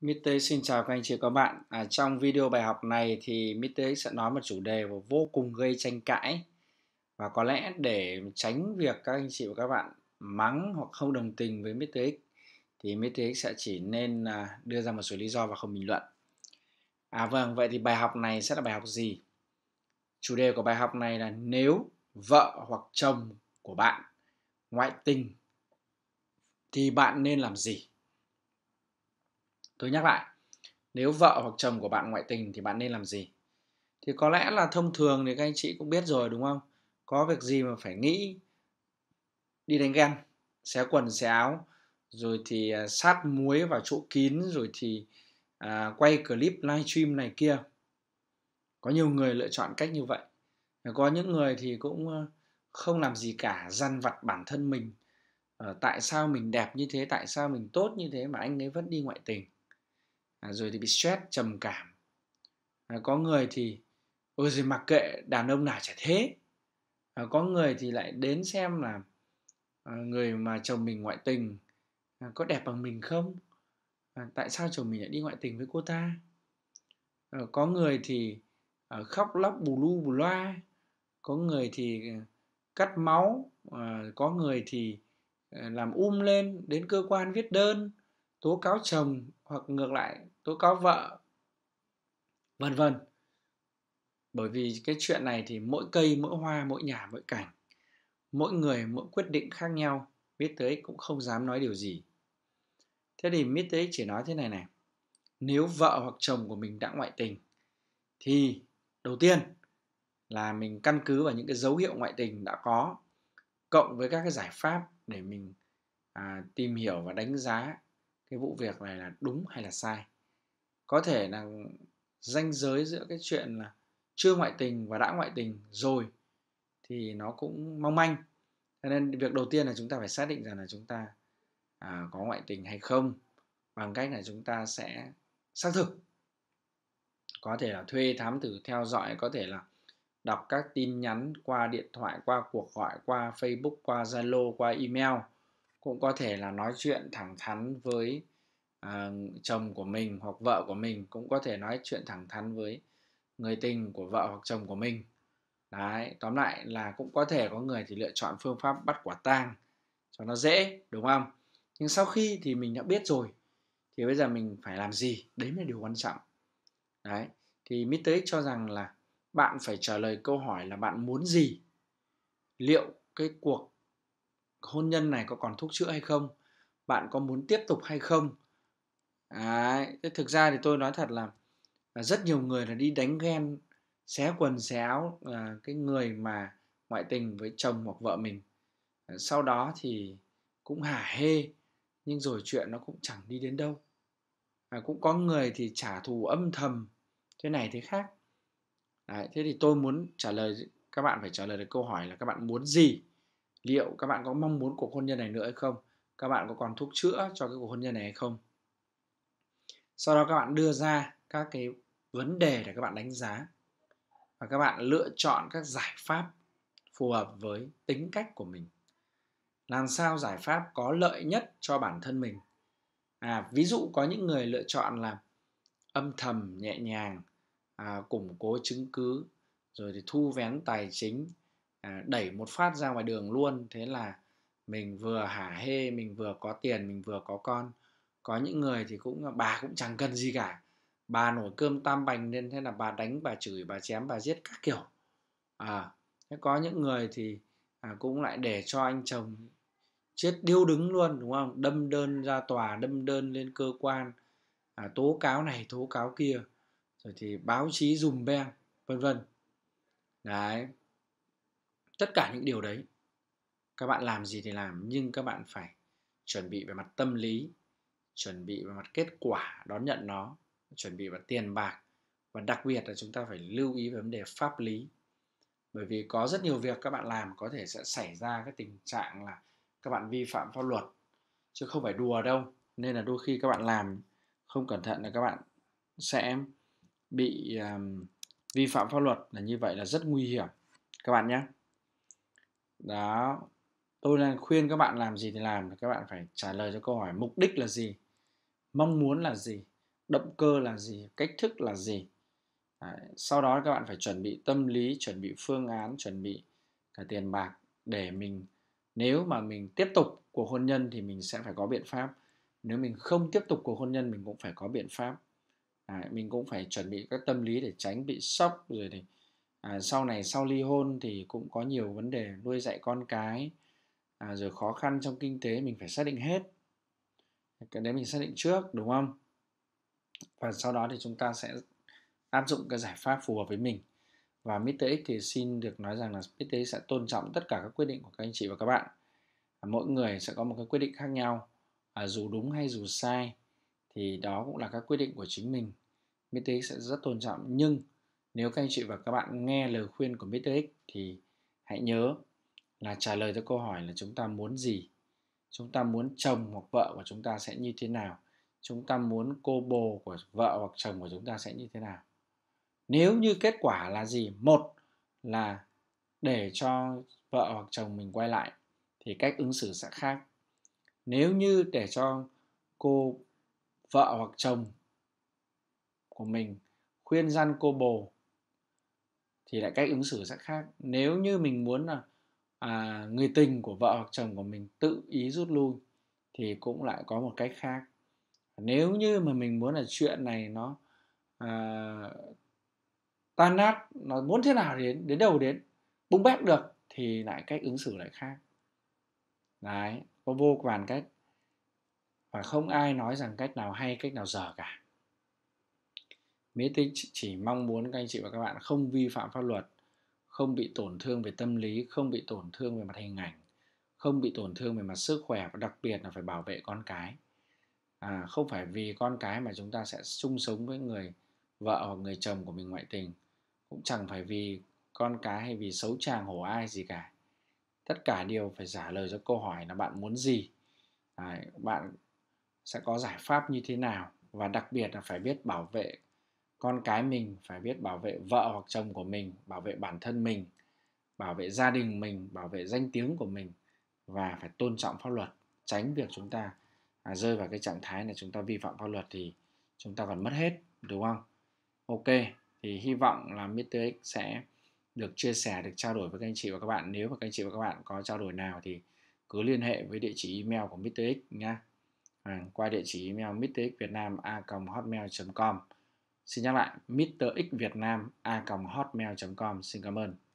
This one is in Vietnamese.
Mite xin chào các anh chị các bạn. À, trong video bài học này thì Mite sẽ nói một chủ đề vô cùng gây tranh cãi và có lẽ để tránh việc các anh chị và các bạn mắng hoặc không đồng tình với Mite thì Mite sẽ chỉ nên à, đưa ra một số lý do và không bình luận. À vâng, vậy thì bài học này sẽ là bài học gì? Chủ đề của bài học này là nếu vợ hoặc chồng của bạn ngoại tình thì bạn nên làm gì? tôi nhắc lại nếu vợ hoặc chồng của bạn ngoại tình thì bạn nên làm gì thì có lẽ là thông thường thì các anh chị cũng biết rồi đúng không có việc gì mà phải nghĩ đi đánh ghen xé quần xé áo rồi thì à, sát muối vào chỗ kín rồi thì à, quay clip live stream này kia có nhiều người lựa chọn cách như vậy có những người thì cũng không làm gì cả dằn vặt bản thân mình à, tại sao mình đẹp như thế tại sao mình tốt như thế mà anh ấy vẫn đi ngoại tình À, rồi thì bị stress trầm cảm à, có người thì ôi rồi mặc kệ đàn ông nào chả thế à, có người thì lại đến xem là người mà chồng mình ngoại tình có đẹp bằng mình không tại sao chồng mình lại đi ngoại tình với cô ta ờ, có người thì khóc lóc bù lu bù loa có người thì cắt máu có người thì làm um lên đến cơ quan viết đơn tố cáo chồng hoặc ngược lại tố cáo vợ vân vân bởi vì cái chuyện này thì mỗi cây mỗi hoa mỗi nhà mỗi cảnh mỗi người mỗi quyết định khác nhau biết tới cũng không dám nói điều gì thế thì biết tới chỉ nói thế này này nếu vợ hoặc chồng của mình đã ngoại tình thì đầu tiên là mình căn cứ vào những cái dấu hiệu ngoại tình đã có cộng với các cái giải pháp để mình à, tìm hiểu và đánh giá cái vụ việc này là đúng hay là sai có thể là ranh giới giữa cái chuyện là chưa ngoại tình và đã ngoại tình rồi thì nó cũng mong manh cho nên việc đầu tiên là chúng ta phải xác định rằng là chúng ta à, có ngoại tình hay không bằng cách là chúng ta sẽ xác thực có thể là thuê thám tử theo dõi có thể là đọc các tin nhắn qua điện thoại qua cuộc gọi qua facebook qua zalo qua email cũng có thể là nói chuyện thẳng thắn với uh, chồng của mình hoặc vợ của mình cũng có thể nói chuyện thẳng thắn với người tình của vợ hoặc chồng của mình đấy tóm lại là cũng có thể có người thì lựa chọn phương pháp bắt quả tang cho nó dễ đúng không nhưng sau khi thì mình đã biết rồi thì bây giờ mình phải làm gì đấy mới là điều quan trọng đấy thì Mr. X cho rằng là bạn phải trả lời câu hỏi là bạn muốn gì liệu cái cuộc hôn nhân này có còn thuốc chữa hay không bạn có muốn tiếp tục hay không Đấy, thực ra thì tôi nói thật là, rất nhiều người là đi đánh ghen xé quần xé áo à, cái người mà ngoại tình với chồng hoặc vợ mình ờ, sau đó thì cũng hả hê nhưng rồi chuyện nó cũng chẳng đi đến đâu à, cũng có người thì trả thù âm thầm thế này thế khác Đấy, thế thì tôi muốn trả lời các bạn phải trả lời được câu hỏi là các bạn muốn gì liệu các bạn có mong muốn cuộc hôn nhân này nữa hay không các bạn có còn thuốc chữa cho cái cuộc hôn nhân này hay không sau đó các bạn đưa ra các cái vấn đề để các bạn đánh giá và các bạn lựa chọn các giải pháp phù hợp với tính cách của mình làm sao giải pháp có lợi nhất cho bản thân mình à ví dụ có những người lựa chọn là âm thầm nhẹ nhàng à, củng cố chứng cứ rồi thì thu vén tài chính À, đẩy một phát ra ngoài đường luôn thế là mình vừa hả hê mình vừa có tiền mình vừa có con có những người thì cũng à, bà cũng chẳng cần gì cả bà nổi cơm tam bành nên thế là bà đánh bà chửi bà chém bà giết các kiểu à thế có những người thì à, cũng lại để cho anh chồng chết điêu đứng luôn đúng không đâm đơn ra tòa đâm đơn lên cơ quan à, tố cáo này tố cáo kia rồi thì báo chí dùm beng vân vân đấy tất cả những điều đấy các bạn làm gì thì làm nhưng các bạn phải chuẩn bị về mặt tâm lý chuẩn bị về mặt kết quả đón nhận nó chuẩn bị về tiền bạc và đặc biệt là chúng ta phải lưu ý về vấn đề pháp lý bởi vì có rất nhiều việc các bạn làm có thể sẽ xảy ra cái tình trạng là các bạn vi phạm pháp luật chứ không phải đùa đâu nên là đôi khi các bạn làm không cẩn thận là các bạn sẽ bị um, vi phạm pháp luật là như vậy là rất nguy hiểm các bạn nhé đó tôi đang khuyên các bạn làm gì thì làm các bạn phải trả lời cho câu hỏi mục đích là gì mong muốn là gì động cơ là gì cách thức là gì Đấy. sau đó các bạn phải chuẩn bị tâm lý chuẩn bị phương án chuẩn bị cả tiền bạc để mình nếu mà mình tiếp tục cuộc hôn nhân thì mình sẽ phải có biện pháp nếu mình không tiếp tục cuộc hôn nhân mình cũng phải có biện pháp Đấy. mình cũng phải chuẩn bị các tâm lý để tránh bị sốc rồi thì à, sau này sau ly hôn thì cũng có nhiều vấn đề nuôi dạy con cái à, rồi khó khăn trong kinh tế mình phải xác định hết cái đấy mình xác định trước đúng không và sau đó thì chúng ta sẽ áp dụng cái giải pháp phù hợp với mình và Mr. X thì xin được nói rằng là Mr. X sẽ tôn trọng tất cả các quyết định của các anh chị và các bạn à, mỗi người sẽ có một cái quyết định khác nhau à, dù đúng hay dù sai thì đó cũng là các quyết định của chính mình Mr. X sẽ rất tôn trọng nhưng nếu các anh chị và các bạn nghe lời khuyên của Mr. X thì hãy nhớ là trả lời cho câu hỏi là chúng ta muốn gì? Chúng ta muốn chồng hoặc vợ của chúng ta sẽ như thế nào? Chúng ta muốn cô bồ của vợ hoặc chồng của chúng ta sẽ như thế nào? Nếu như kết quả là gì? Một là để cho vợ hoặc chồng mình quay lại thì cách ứng xử sẽ khác. Nếu như để cho cô vợ hoặc chồng của mình khuyên gian cô bồ thì lại cách ứng xử sẽ khác nếu như mình muốn là à, người tình của vợ hoặc chồng của mình tự ý rút lui thì cũng lại có một cách khác nếu như mà mình muốn là chuyện này nó à, tan nát nó muốn thế nào đến đến đâu đến bung bét được thì lại cách ứng xử lại khác đấy có vô vàn cách và không ai nói rằng cách nào hay cách nào dở cả Mythic chỉ mong muốn các anh chị và các bạn không vi phạm pháp luật, không bị tổn thương về tâm lý, không bị tổn thương về mặt hình ảnh, không bị tổn thương về mặt sức khỏe và đặc biệt là phải bảo vệ con cái. À, không phải vì con cái mà chúng ta sẽ chung sống với người vợ hoặc người chồng của mình ngoại tình cũng chẳng phải vì con cái hay vì xấu chàng hổ ai gì cả tất cả đều phải trả lời cho câu hỏi là bạn muốn gì à, bạn sẽ có giải pháp như thế nào và đặc biệt là phải biết bảo vệ con cái mình phải biết bảo vệ vợ hoặc chồng của mình bảo vệ bản thân mình bảo vệ gia đình mình bảo vệ danh tiếng của mình và phải tôn trọng pháp luật tránh việc chúng ta à, rơi vào cái trạng thái là chúng ta vi phạm pháp luật thì chúng ta còn mất hết đúng không ok thì hy vọng là Mr. X sẽ được chia sẻ được trao đổi với các anh chị và các bạn nếu mà các anh chị và các bạn có trao đổi nào thì cứ liên hệ với địa chỉ email của Mr. X nha à, qua địa chỉ email mrxvietnam a hotmail com Xin nhắc lại, Mr. X Việt Nam a hotmail.com. Xin cảm ơn.